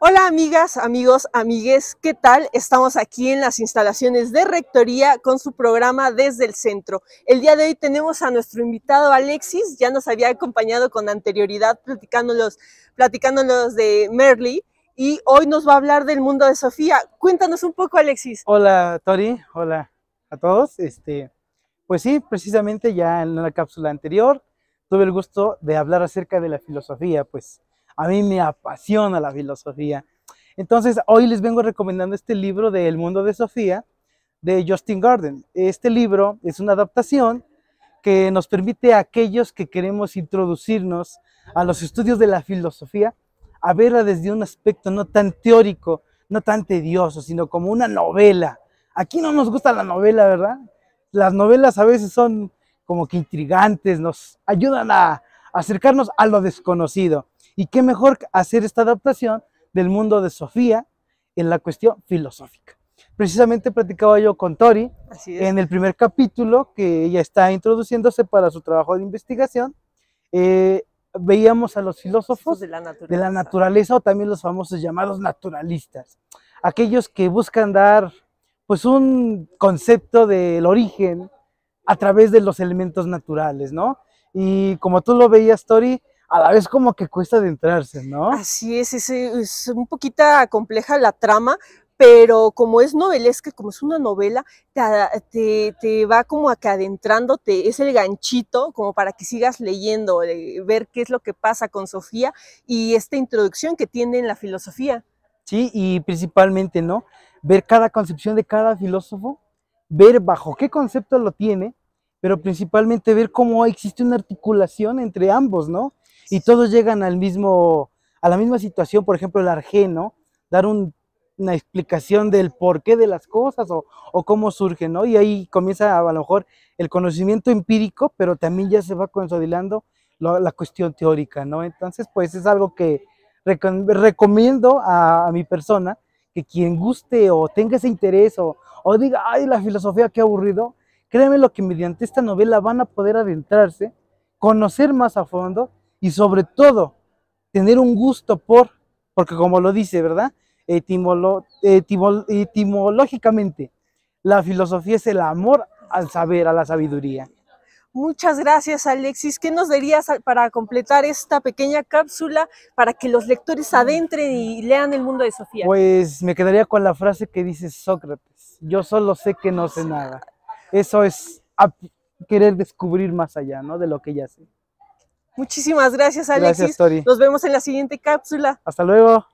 Hola amigas, amigos, amigues, ¿qué tal? Estamos aquí en las instalaciones de Rectoría con su programa Desde el Centro. El día de hoy tenemos a nuestro invitado Alexis, ya nos había acompañado con anterioridad platicándonos de Merly y hoy nos va a hablar del mundo de Sofía. Cuéntanos un poco Alexis. Hola Tori, hola a todos. Este, pues sí, precisamente ya en la cápsula anterior tuve el gusto de hablar acerca de la filosofía, pues a mí me apasiona la filosofía. Entonces, hoy les vengo recomendando este libro de El mundo de Sofía de Justin Garden. Este libro es una adaptación que nos permite a aquellos que queremos introducirnos a los estudios de la filosofía a verla desde un aspecto no tan teórico, no tan tedioso, sino como una novela. Aquí no nos gusta la novela, ¿verdad? las novelas a veces son como que intrigantes, nos ayudan a acercarnos a lo desconocido. Y qué mejor hacer esta adaptación del mundo de Sofía en la cuestión filosófica. Precisamente platicaba yo con Tori en el primer capítulo que ella está introduciéndose para su trabajo de investigación. Eh, veíamos a los filósofos de la naturaleza o también los famosos llamados naturalistas, aquellos que buscan dar pues un concepto del origen a través de los elementos naturales, ¿no? Y como tú lo veías, Tori, a la vez como que cuesta adentrarse, ¿no? Así es, es, un poquito compleja la trama, pero como es novelesca, como es una novela, te, va como a adentrándote, es el ganchito como para que sigas leyendo, ver qué es lo que pasa con Sofía y esta introducción que tiene en la filosofía. ¿sí? Y principalmente, ¿no? Ver cada concepción de cada filósofo, ver bajo qué concepto lo tiene, pero principalmente ver cómo existe una articulación entre ambos, ¿no? Y todos llegan al mismo, a la misma situación, por ejemplo, el argeno, dar una explicación del porqué de las cosas o, cómo surge, ¿no? Y ahí comienza a, lo mejor el conocimiento empírico, pero también ya se va consolidando la cuestión teórica, ¿no? Entonces, pues es algo que, recomiendo a, mi persona que quien guste o tenga ese interés o, diga, ay, la filosofía, qué aburrido, créeme lo que mediante esta novela van a poder adentrarse, conocer más a fondo y sobre todo tener un gusto por, porque como lo dice, ¿verdad? etimológicamente, la filosofía es el amor al saber, a la sabiduría. Muchas gracias, Alexis. ¿Qué nos dirías para completar esta pequeña cápsula para que los lectores mm. adentren y lean el mundo de Sofía? Pues me quedaría con la frase que dice Sócrates, yo solo sé que no sé nada. Eso es querer descubrir más allá, ¿no? De lo que ya sé. Muchísimas gracias, Alexis. Gracias, Nos vemos en la siguiente cápsula. Hasta luego.